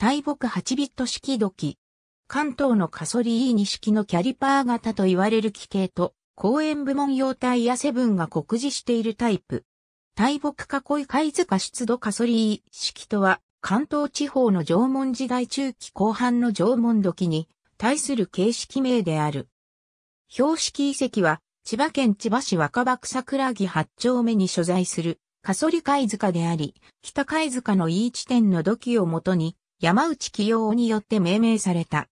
大木8ビット式土器。関東のカソリー2式のキャリパー型と言われる機形と、公園部門用体やセブンが酷似しているタイプ。大木囲い貝塚出土カソリー式とは、関東地方の縄文時代中期後半の縄文土器に対する形式名である。標識遺跡は、千葉県千葉市若葉草倉木八丁目に所在する、カソリ貝塚であり、北貝塚の E 地点の土器をもとに、山内清夫によって命名された。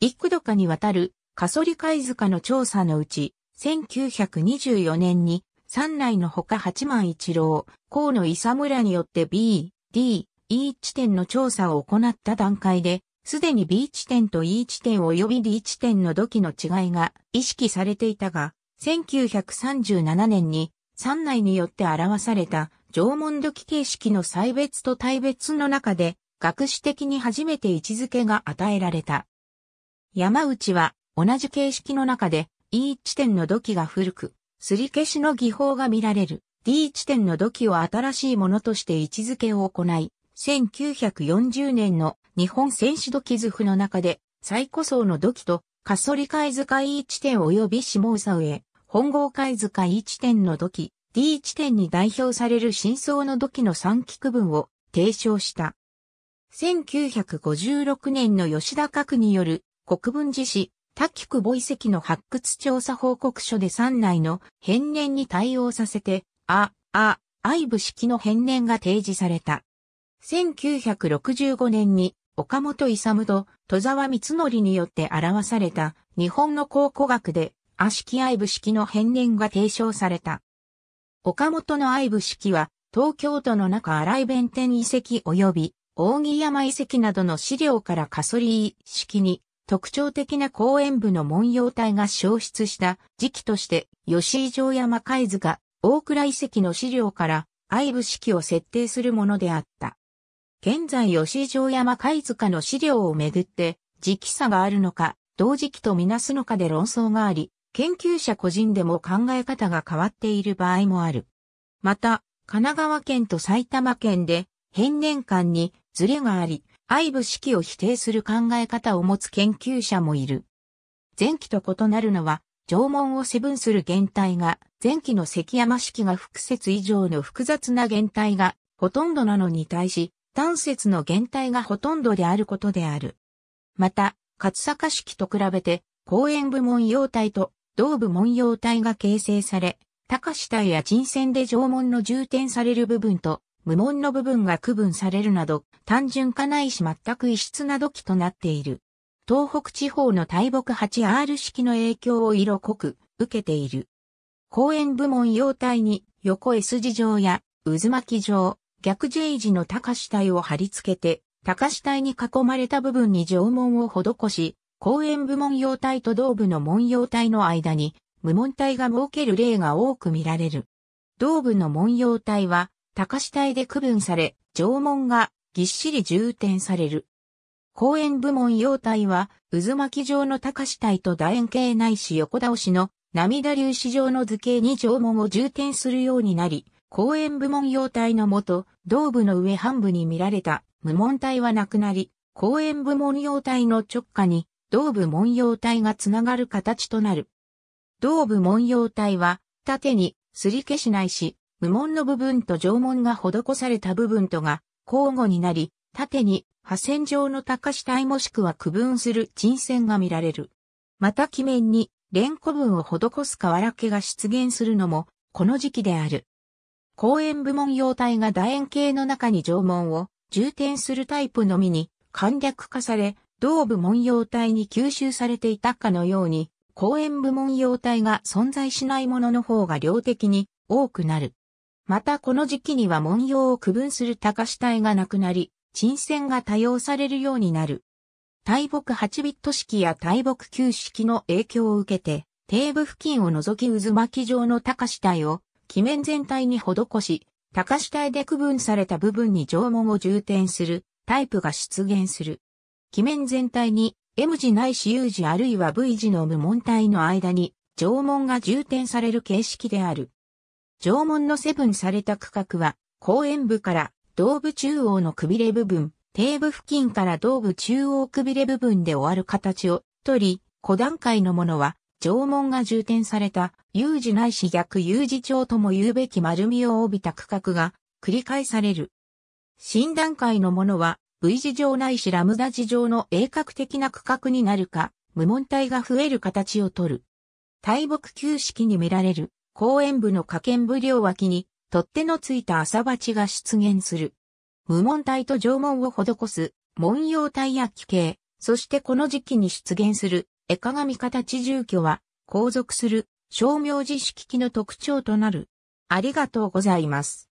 幾度かにわたるカソリ貝塚の調査のうち、1924年に山内のほか八幡一郎、河野伊佐村によって B、D、E 地点の調査を行った段階で、すでに B 地点と E 地点及び D 地点の土器の違いが意識されていたが、1937年に山内によって表された縄文土器形式の歳別と大別の中で学士的に初めて位置づけが与えられた。山内は同じ形式の中で E 地点の土器が古く、すり消しの技法が見られる D 地点の土器を新しいものとして位置づけを行い、1940年の日本戦士土器図譜の中で最古層の土器とカソリ貝塚 E 地点及び下沢へ本郷貝塚 E 地点の土器 D 地点に代表される真相の土器の三期区分を提唱した。1956年の吉田閣による国分寺市多菊久遺跡の発掘調査報告書で3内の変年に対応させて、あ、あ、愛部式の変年が提示された。1965年に岡本勇と戸沢光則によって表された日本の考古学で悪式愛部式の変年が提唱された。岡本の愛部式は東京都の中荒井弁天遺跡及び扇山遺跡などの資料からカソリー式に特徴的な公園部の文様体が消失した時期として吉井城山海図が大倉遺跡の資料から愛部式を設定するものであった。現在吉井城山貝塚の資料をめぐって時期差があるのか、同時期とみなすのかで論争があり、研究者個人でも考え方が変わっている場合もある。また、神奈川県と埼玉県で変年間にズレがあり、愛部式を否定する考え方を持つ研究者もいる。前期と異なるのは、縄文をセブンする原体が、前期の関山式が複節以上の複雑な原体がほとんどなのに対し、単節の原体がほとんどであることである。また、勝坂式と比べて、公園部門用体と同部門用体が形成され、高下や人選で縄文の重点される部分と、無門の部分が区分されるなど、単純化ないし全く異質な土器となっている。東北地方の大木 8R 式の影響を色濃く受けている。公園部門用体に横 S 字状や渦巻き状、逆 J 字の高子体を貼り付けて、高子体に囲まれた部分に縄文を施し、公園部門用体と同部の門用体の間に無門体が設ける例が多く見られる。同部の門用体は高死体で区分され、縄文がぎっしり充填される。公園部門用体は、渦巻き状の高死体と楕円形ないし横倒しの涙粒子状の図形に縄文を充填するようになり、公園部門用体のもと、胴部の上半部に見られた無門体はなくなり、公園部門用体の直下に、胴部門様体がつながる形となる。胴部門様体は、縦に、すり消しないし、無門の部分と縄文が施された部分とが交互になり、縦に破線状の高死体もしくは区分する沈線が見られる。また記面に連古文を施す瓦家が出現するのもこの時期である。公園部門用体が楕円形の中に縄文を充填するタイプのみに簡略化され、同部門用体に吸収されていたかのように、公園部門用体が存在しないものの方が量的に多くなる。またこの時期には文様を区分する高子体がなくなり、沈線が多用されるようになる。大木8ビット式や大木9式の影響を受けて、底部付近を除き渦巻き状の高子体を、木面全体に施し、高子体で区分された部分に縄文を充填するタイプが出現する。木面全体に M 字ないし U 字あるいは V 字の無問体の間に縄文が充填される形式である。縄文のセブンされた区画は、公園部から胴部中央のくびれ部分、底部付近から胴部中央くびれ部分で終わる形をとり、古段階のものは、縄文が充填された、有事ないし逆有事長とも言うべき丸みを帯びた区画が繰り返される。新段階のものは、V 字状ないしラムダ字状の鋭角的な区画になるか、無問体が増える形をとる。大木旧式に見られる。公園部の下見部領脇に、取っ手のついた朝鉢が出現する。無門体と縄文を施す、文様体や奇形、そしてこの時期に出現する、絵鏡形住居は、後続する、商名寺式機の特徴となる。ありがとうございます。